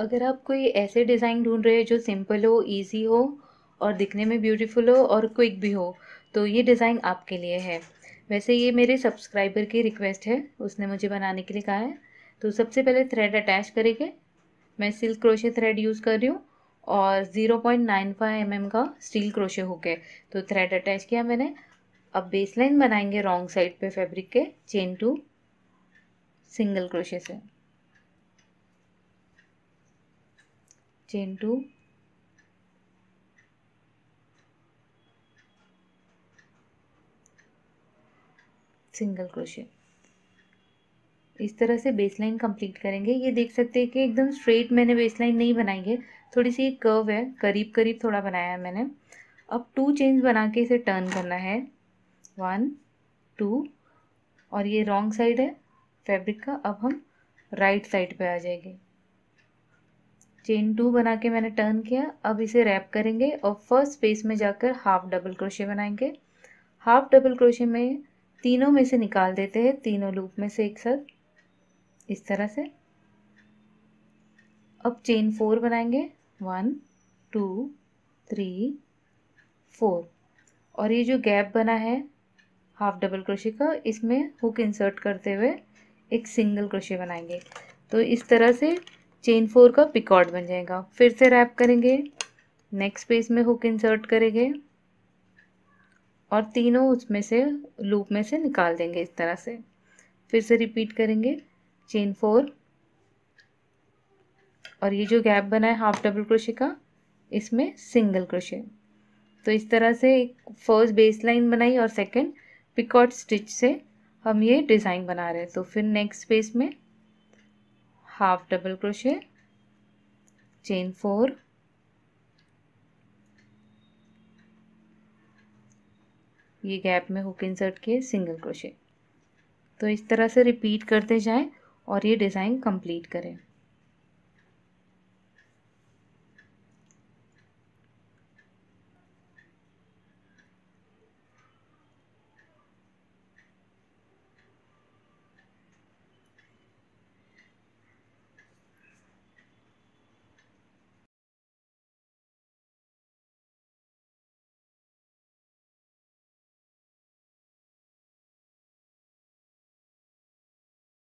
अगर आप कोई ऐसे डिज़ाइन ढूंढ रहे हैं जो सिंपल हो इजी हो और दिखने में ब्यूटीफुल हो और क्विक भी हो तो ये डिज़ाइन आपके लिए है वैसे ये मेरे सब्सक्राइबर की रिक्वेस्ट है उसने मुझे बनाने के लिए कहा है तो सबसे पहले थ्रेड अटैच करेंगे मैं सिल्क क्रोशे थ्रेड यूज़ कर रही हूँ और zero point nine five M M का स्टील क्रोशे हो गए तो थ्रेड अटैच किया मैंने अब बेसलाइन बनाएंगे रॉन्ग साइड पे फैब्रिक के चेन टू सिंगल क्रोशे से चेन टू सिंगल क्रोशे इस तरह से बेसलाइन कंप्लीट करेंगे ये देख सकते हैं कि एकदम स्ट्रेट मैंने बेसलाइन नहीं बनाई है थोड़ी सी एक कर्व है करीब करीब थोड़ा बनाया है मैंने अब टू चेन्स बना के इसे टर्न करना है वन टू और ये रॉन्ग साइड है फैब्रिक का अब हम राइट साइड पे आ जाएंगे चेन टू बना के मैंने टर्न किया अब इसे रैप करेंगे और फर्स्ट स्पेस में जाकर हाफ डबल क्रोशे बनाएंगे हाफ डबल क्रोशे में तीनों में से निकाल देते हैं तीनों लूप में से एक साथ इस तरह से अब चेन फोर बनाएंगे वन टू थ्री फोर और ये जो गैप बना है हाफ डबल क्रोशे का इसमें हुक इंसर्ट करते हुए एक सिंगल क्रोशे बनाएंगे तो इस तरह से चेन फोर का पिकॉर्ड बन जाएगा फिर से रैप करेंगे नेक्स्ट पेज में हुक इंसर्ट करेंगे और तीनों उसमें से लूप में से निकाल देंगे इस तरह से फिर से रिपीट करेंगे चेन फोर और ये जो गैप बना है हाफ डबल क्रोशे का इसमें सिंगल क्रोशे तो इस तरह से एक फर्स्ट बेस लाइन बनाई और सेकंड पिकॉट स्टिच से हम ये डिज़ाइन बना रहे हैं तो फिर नेक्स्ट फेस में half double crochet chain 4 ये गैप में हुक इंसर्ट किए सिंगल क्रोशे तो इस तरह से रिपीट करते जाएं और ये डिज़ाइन कंप्लीट करें